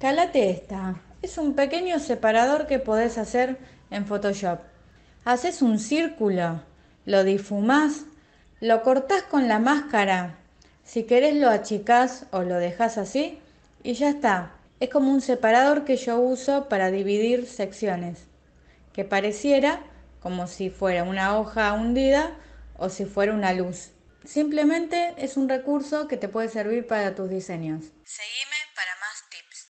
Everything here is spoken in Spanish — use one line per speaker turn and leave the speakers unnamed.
Calate esta. Es un pequeño separador que podés hacer en Photoshop. Haces un círculo, lo difumás, lo cortás con la máscara. Si querés lo achicás o lo dejás así y ya está. Es como un separador que yo uso para dividir secciones, que pareciera como si fuera una hoja hundida o si fuera una luz. Simplemente es un recurso que te puede servir para tus diseños. Seguime para más tips.